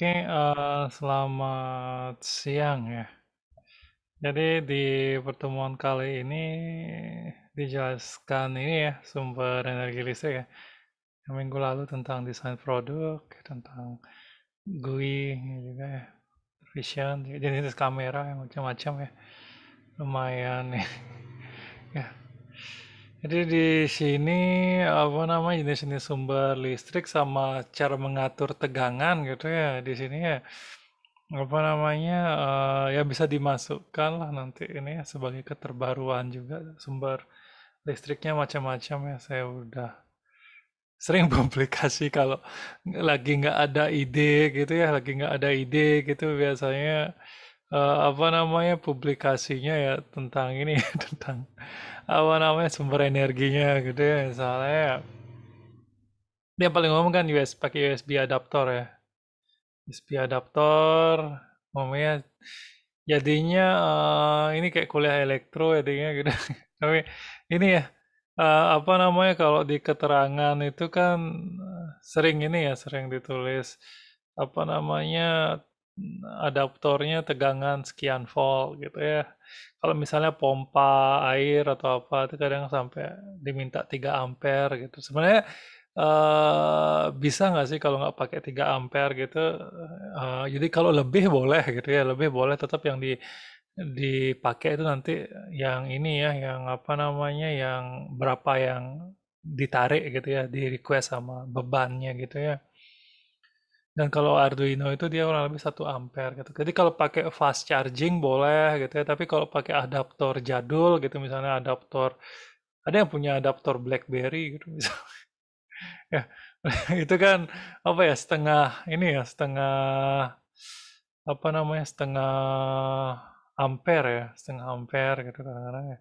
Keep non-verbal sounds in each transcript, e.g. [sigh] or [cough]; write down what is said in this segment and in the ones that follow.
Oke, uh, selamat siang ya. Jadi di pertemuan kali ini dijelaskan ini ya sumber energi listrik ya. Yang minggu lalu tentang desain produk, tentang GUI juga ya, vision, jenis kamera yang macam-macam ya. Lumayan [laughs] ya. ya. Jadi di sini apa namanya jenis-jenis sumber listrik sama cara mengatur tegangan gitu ya di sini ya apa namanya uh, ya bisa dimasukkan lah nanti ini ya, sebagai keterbaruan juga sumber listriknya macam-macam ya saya udah sering [laughs] publikasi kalau lagi nggak ada ide gitu ya lagi nggak ada ide gitu biasanya uh, apa namanya publikasinya ya tentang ini [laughs] tentang apa namanya sumber energinya gitu ya misalnya ya, dia paling umum kan USB pakai USB adaptor ya USB adaptor umumnya jadinya uh, ini kayak kuliah elektro jadinya gitu [laughs] tapi ini ya uh, apa namanya kalau di keterangan itu kan sering ini ya sering ditulis apa namanya adaptornya tegangan sekian volt gitu ya. Kalau misalnya pompa air atau apa itu kadang sampai diminta 3 ampere gitu. Sebenarnya uh, bisa nggak sih kalau nggak pakai 3 ampere gitu? Uh, jadi kalau lebih boleh gitu ya, lebih boleh tetap yang di dipakai itu nanti yang ini ya, yang apa namanya, yang berapa yang ditarik gitu ya, di request sama bebannya gitu ya. Dan kalau Arduino itu dia kurang lebih satu ampere gitu. Jadi kalau pakai fast charging boleh gitu ya, tapi kalau pakai adaptor jadul gitu misalnya adaptor ada yang punya adaptor BlackBerry gitu [laughs] misalnya. ya, [laughs] itu kan apa ya setengah ini ya setengah apa namanya setengah ampere ya, setengah ampere gitu kadang-kadang ya.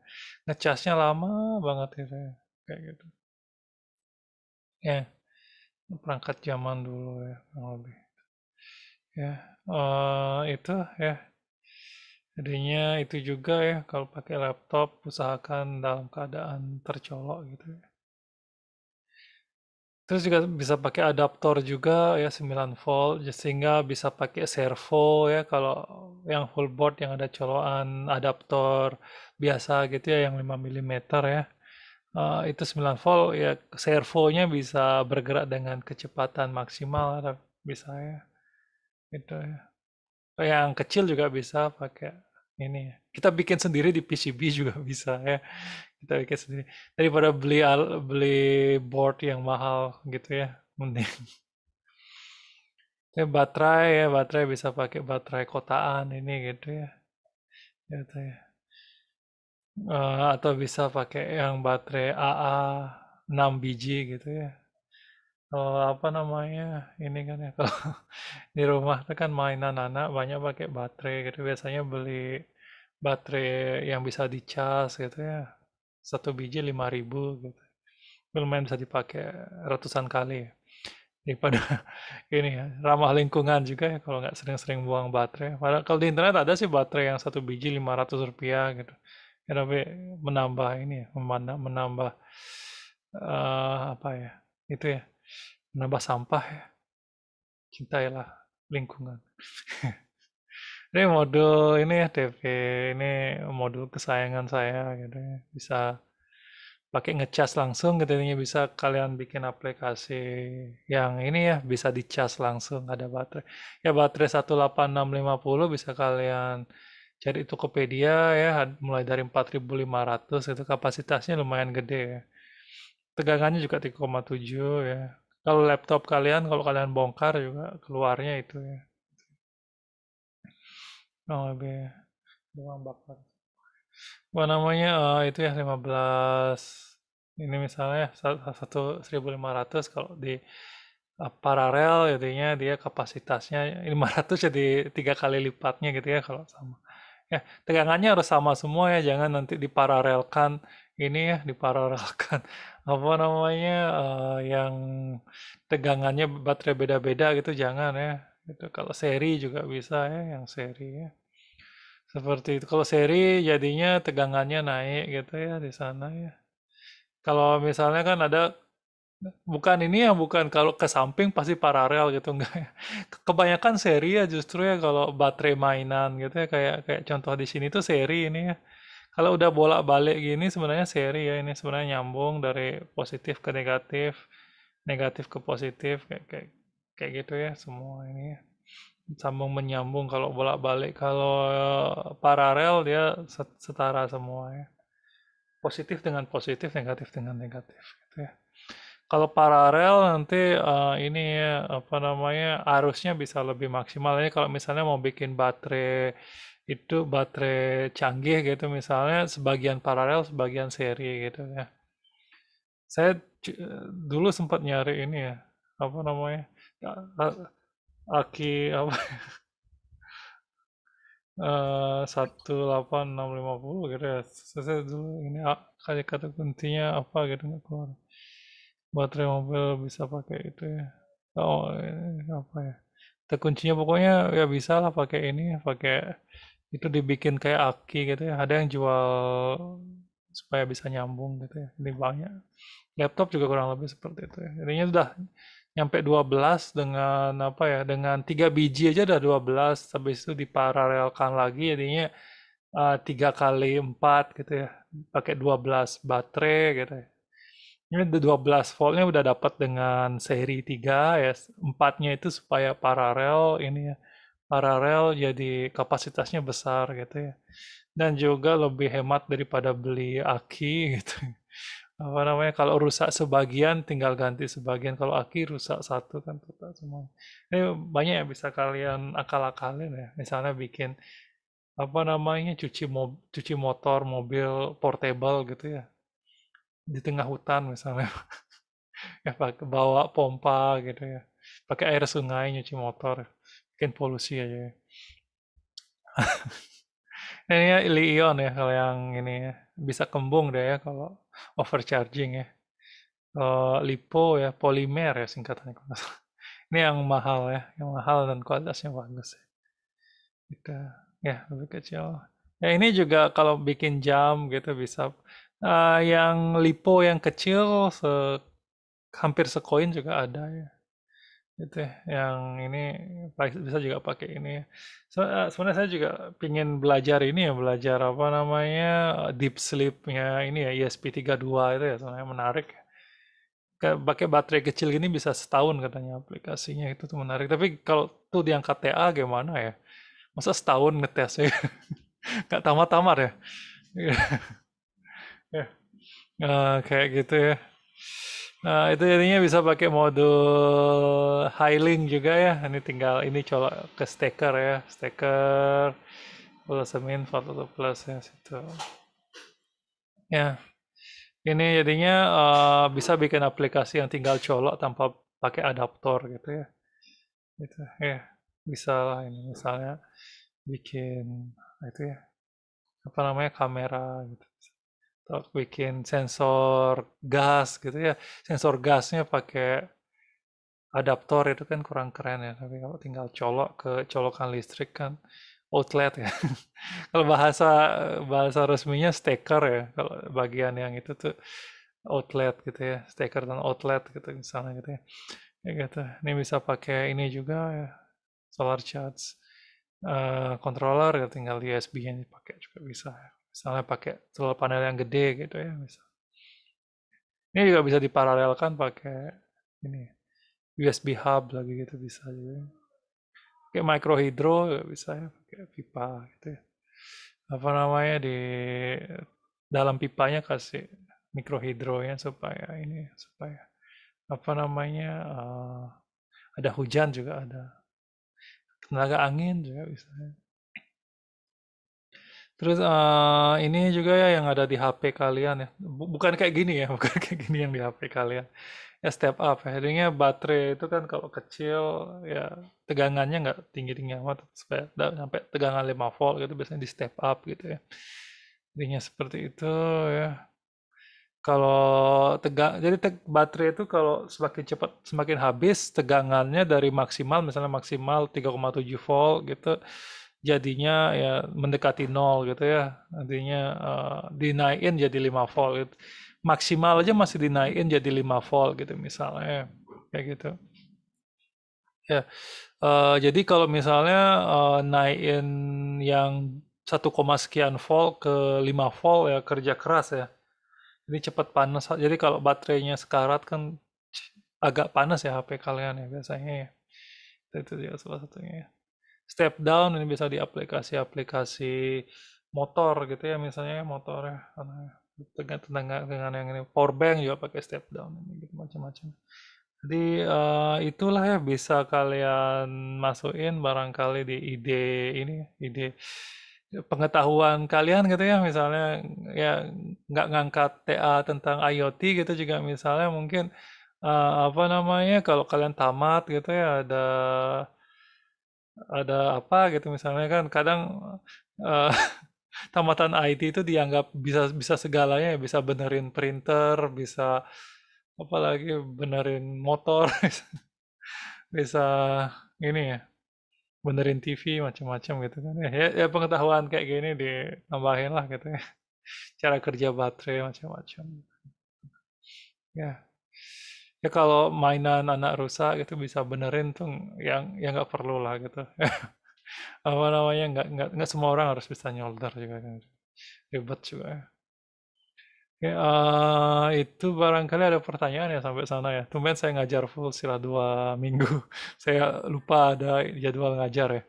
Ngecasnya lama banget gitu ya, kayak gitu. Ya perangkat zaman dulu ya kurang lebih ya uh, itu ya jadinya itu juga ya kalau pakai laptop usahakan dalam keadaan tercolok gitu ya terus juga bisa pakai adaptor juga ya 9 volt sehingga bisa pakai servo ya kalau yang full board yang ada colokan adaptor biasa gitu ya yang 5 mm ya uh, itu 9 volt ya servonya bisa bergerak dengan kecepatan maksimal bisa ya itu ya oh, yang kecil juga bisa pakai ini ya. kita bikin sendiri di PCB juga [laughs] bisa ya kita bikin sendiri daripada beli al, beli board yang mahal gitu ya mending ya, baterai ya baterai bisa pakai baterai kotaan ini gitu ya gitu ya Uh, atau bisa pakai yang baterai AA 6 biji gitu ya. Kalau apa namanya ini kan ya [laughs] kalau di rumah itu kan mainan anak banyak pakai baterai gitu biasanya beli baterai yang bisa dicas gitu ya satu biji 5000 gitu lumayan bisa dipakai ratusan kali ya. daripada [laughs] ini ya ramah lingkungan juga ya kalau nggak sering-sering buang baterai padahal kalau di internet ada sih baterai yang satu biji 500 rupiah gitu ya tapi menambah ini ya, menambah uh, apa ya itu ya menambah sampah ya cintailah lingkungan [laughs] ini modul ini ya TV ya, ini modul kesayangan saya gitu ya bisa pakai ngecas langsung gitu ini bisa kalian bikin aplikasi yang ini ya bisa dicas langsung ada baterai ya baterai 18650 bisa kalian jadi Tokopedia ya mulai dari 4.500 itu kapasitasnya lumayan gede ya. Tegangannya juga 3,7 ya. Kalau laptop kalian kalau kalian bongkar juga keluarnya itu ya. Oh, lebih buang bakar. Apa namanya uh, itu ya 15 ini misalnya satu seribu lima ratus kalau di uh, paralel jadinya dia kapasitasnya lima ratus jadi tiga kali lipatnya gitu ya kalau sama ya tegangannya harus sama semua ya jangan nanti diparalelkan ini ya diparalelkan [laughs] apa namanya uh, yang tegangannya baterai beda-beda gitu jangan ya itu kalau seri juga bisa ya yang seri ya seperti itu kalau seri jadinya tegangannya naik gitu ya di sana ya kalau misalnya kan ada Bukan ini ya, bukan kalau ke samping pasti paralel gitu enggak ya. Kebanyakan seri ya justru ya kalau baterai mainan gitu ya kayak kayak contoh di sini tuh seri ini ya. Kalau udah bolak-balik gini sebenarnya seri ya ini sebenarnya nyambung dari positif ke negatif, negatif ke positif kayak kayak kayak gitu ya semua ini ya. Sambung menyambung kalau bolak-balik kalau eh, paralel dia setara semua ya. Positif dengan positif, negatif dengan negatif gitu ya. Kalau paralel nanti, uh, ini ya, apa namanya, arusnya bisa lebih maksimal. Ini kalau misalnya mau bikin baterai itu baterai canggih gitu misalnya sebagian paralel, sebagian seri gitu ya. Saya dulu sempat nyari ini ya, apa namanya, aki a [laughs] eh, satu delapan enam lima puluh gitu ya. Saya dulu ini a kata kuncinya apa gitu nggak keluar baterai mobil bisa pakai itu ya oh ini eh, apa ya kita kuncinya pokoknya ya bisa lah pakai ini pakai itu dibikin kayak aki gitu ya ada yang jual supaya bisa nyambung gitu ya ini banyak laptop juga kurang lebih seperti itu ya jadinya udah nyampe 12 dengan apa ya dengan tiga biji aja udah 12 habis itu diparalelkan lagi jadinya eh, tiga kali empat gitu ya pakai 12 baterai gitu ya ini ada 12 voltnya udah dapat dengan seri 3 ya. Empatnya itu supaya paralel ini ya. Paralel jadi kapasitasnya besar gitu ya. Dan juga lebih hemat daripada beli aki [laughs] gitu. Apa namanya kalau rusak sebagian tinggal ganti sebagian. Kalau aki rusak satu kan total semua. Ini banyak yang bisa kalian akal-akalin ya. Misalnya bikin apa namanya cuci mo cuci motor mobil portable gitu ya di tengah hutan misalnya [laughs] ya pakai bawa pompa gitu ya pakai air sungai nyuci motor bikin polusi aja ya. [laughs] ini ya Ilion ya kalau yang ini ya. bisa kembung deh ya kalau overcharging ya kalau lipo ya polimer ya singkatannya ini yang mahal ya yang mahal dan kualitasnya bagus ya. kita ya lebih kecil ya ini juga kalau bikin jam gitu bisa Eh, yang lipo yang kecil se hampir sekoin juga ada ya gitu yang ini bisa juga pakai ini ya. so, uh, eh, sebenarnya saya juga pingin belajar ini ya belajar apa namanya eh, deep sleepnya ini ya ESP32 itu ya sebenarnya menarik ya. pakai baterai kecil gini bisa setahun katanya aplikasinya itu tuh menarik tapi kalau tuh diangkat TA gimana ya masa setahun ngetes ngetesnya Gak tamat-tamat ya [laughs] Yeah. Ya. Uh, kayak gitu ya. Nah, itu jadinya bisa pakai modul link juga ya. Ini tinggal ini colok ke staker ya. Staker plus min foto plus ya situ. Ya. Ini jadinya uh, bisa bikin aplikasi yang tinggal colok tanpa pakai adaptor gitu ya. Gitu ya. Bisa lah ini misalnya bikin nah, itu ya. Apa namanya kamera gitu bikin sensor gas gitu ya sensor gasnya pakai adaptor itu kan kurang keren ya tapi kalau tinggal colok ke colokan listrik kan outlet ya [laughs] kalau bahasa bahasa resminya steker ya kalau bagian yang itu tuh outlet gitu ya steker dan outlet gitu misalnya gitu ya, ya gitu ini bisa pakai ini juga ya, solar charge eh, controller ya tinggal USB yang dipakai juga bisa ya misalnya pakai solar panel yang gede gitu ya misal. ini juga bisa diparalelkan pakai ini USB hub lagi gitu bisa juga kayak micro hidro bisa ya pakai pipa gitu ya apa namanya di dalam pipanya kasih micro ya supaya ini supaya apa namanya uh, ada hujan juga ada tenaga angin juga bisa ya. Terus eh, ini juga ya yang ada di HP kalian ya. Bukan kayak gini ya, [laughs] bukan kayak gini yang di HP kalian. Ya step up. akhirnya ya. baterai itu kan kalau kecil ya tegangannya nggak tinggi-tinggi amat supaya nggak sampai tegangan 5 volt gitu biasanya di step up gitu ya. Jadinya seperti itu ya. Kalau tegang, jadi te- baterai itu kalau semakin cepat semakin habis tegangannya dari maksimal misalnya maksimal 3,7 volt gitu jadinya ya mendekati nol gitu ya nantinya uh, eh, dinaikin jadi 5 volt gitu. maksimal aja masih dinaikin jadi 5 volt gitu misalnya kayak gitu ya uh, jadi kalau misalnya uh, naikin yang 1, sekian volt ke 5 volt ya kerja keras ya ini cepat panas jadi kalau baterainya sekarat kan agak panas ya HP kalian ya biasanya ya itu juga salah satunya ya step down ini bisa di aplikasi-aplikasi motor gitu ya misalnya motor ya dengan tenaga dengan yang ini power bank juga pakai step down ini gitu macam-macam jadi uh, itulah ya bisa kalian masukin barangkali di ide ini ide pengetahuan kalian gitu ya misalnya ya nggak ngangkat TA tentang IoT gitu juga misalnya mungkin uh, apa namanya kalau kalian tamat gitu ya ada ada apa gitu misalnya kan kadang uh, [laughs] tamatan IT itu dianggap bisa bisa segalanya ya bisa benerin printer bisa apalagi benerin motor [laughs] bisa ini ya benerin TV macam-macam gitu kan ya, ya, ya pengetahuan kayak gini ditambahin lah gitu ya [laughs] cara kerja baterai macam-macam ya ya kalau mainan anak rusak gitu bisa benerin tuh yang yang nggak perlu lah gitu [laughs] apa namanya nggak nggak nggak semua orang harus bisa nyolder juga kan ribet juga ya. Oke, uh, itu barangkali ada pertanyaan ya sampai sana ya. Tumben saya ngajar full sila dua minggu. [laughs] saya lupa ada jadwal ngajar ya.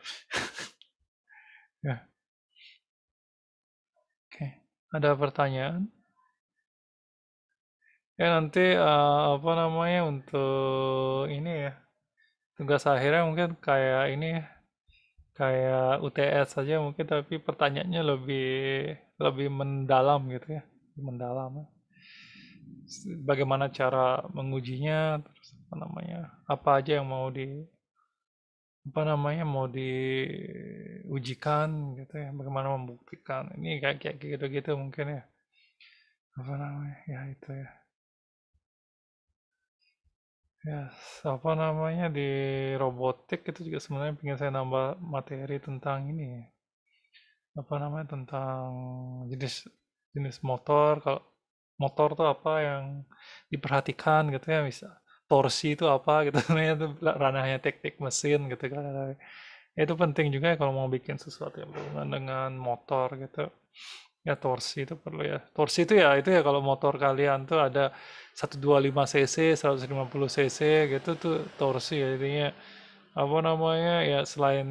[laughs] ya. Oke, ada pertanyaan? Ya nanti uh, apa namanya untuk ini ya, tugas akhirnya mungkin kayak ini ya, kayak UTS saja mungkin tapi pertanyaannya lebih lebih mendalam gitu ya, mendalam. Ya. bagaimana cara mengujinya, terus apa namanya, apa aja yang mau di apa namanya, mau diujikan gitu ya, bagaimana membuktikan, ini kayak kayak gitu-gitu mungkin ya. Apa namanya, ya itu ya. Ya, apa namanya di robotik itu juga sebenarnya ingin saya nambah materi tentang ini Apa namanya tentang jenis jenis motor kalau motor tuh apa yang diperhatikan gitu ya bisa torsi itu apa gitu [laughs] namanya itu ranahnya teknik mesin gitu kan. Itu penting juga ya kalau mau bikin sesuatu yang berhubungan dengan motor gitu. Ya torsi itu perlu ya. Torsi itu ya itu ya kalau motor kalian tuh ada 125 cc, 150 cc gitu tuh torsi ya intinya apa namanya ya selain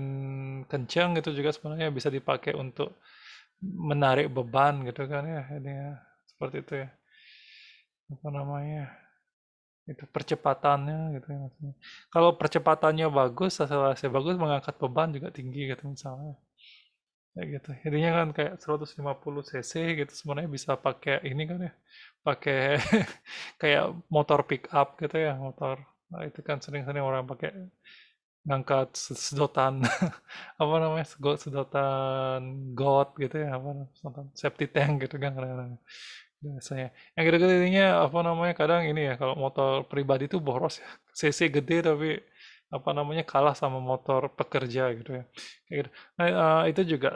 kencang itu juga sebenarnya bisa dipakai untuk menarik beban gitu kan ya ini ya. seperti itu ya apa namanya itu percepatannya gitu ya maksudnya kalau percepatannya bagus asal bagus mengangkat beban juga tinggi gitu misalnya ya gitu jadinya kan kayak 150 cc gitu sebenarnya bisa pakai ini kan ya pakai [laughs] kayak motor pick up gitu ya motor nah, itu kan sering-sering orang pakai ngangkat sedotan [laughs] apa namanya sedotan got gitu ya apa sedotan safety tank gitu kan kadang-kadang biasanya yang gede-gede apa namanya kadang ini ya kalau motor pribadi itu boros ya [laughs] cc gede tapi apa namanya kalah sama motor pekerja gitu ya gitu. Nah, eh, itu juga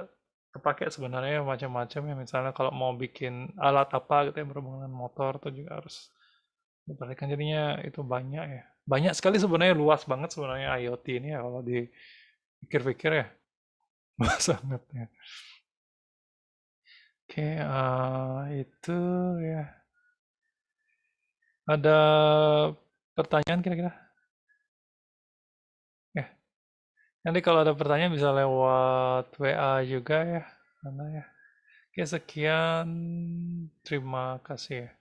kepake sebenarnya macam-macam ya misalnya kalau mau bikin alat apa gitu ya berhubungan dengan motor itu juga harus diperhatikan jadinya itu banyak ya banyak sekali sebenarnya luas banget sebenarnya IoT ini ya kalau dipikir-pikir ya [laughs] luas banget ya oke uh, itu ya ada pertanyaan kira-kira Nanti kalau ada pertanyaan bisa lewat WA juga ya. Mana ya? Oke, sekian. Terima kasih ya.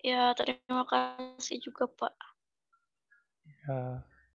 Ya, terima kasih juga, Pak. Ya.